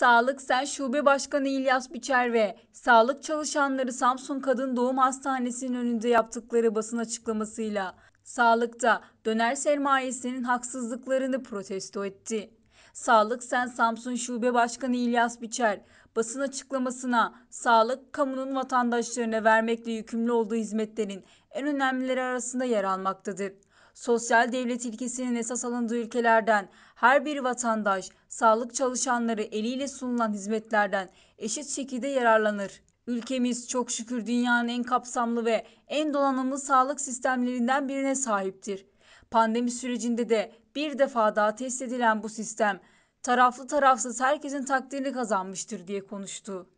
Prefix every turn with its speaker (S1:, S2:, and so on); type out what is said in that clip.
S1: Sağlık Sen Şube Başkanı İlyas Biçer ve sağlık çalışanları Samsun Kadın Doğum Hastanesi'nin önünde yaptıkları basın açıklamasıyla sağlıkta döner sermayesinin haksızlıklarını protesto etti. Sağlık Sen Samsun Şube Başkanı İlyas Biçer basın açıklamasına sağlık kamunun vatandaşlarına vermekle yükümlü olduğu hizmetlerin en önemlileri arasında yer almaktadır. Sosyal devlet ilkesinin esas alındığı ülkelerden her bir vatandaş sağlık çalışanları eliyle sunulan hizmetlerden eşit şekilde yararlanır. Ülkemiz çok şükür dünyanın en kapsamlı ve en donanımlı sağlık sistemlerinden birine sahiptir. Pandemi sürecinde de bir defa daha test edilen bu sistem taraflı tarafsız herkesin takdirini kazanmıştır diye konuştu.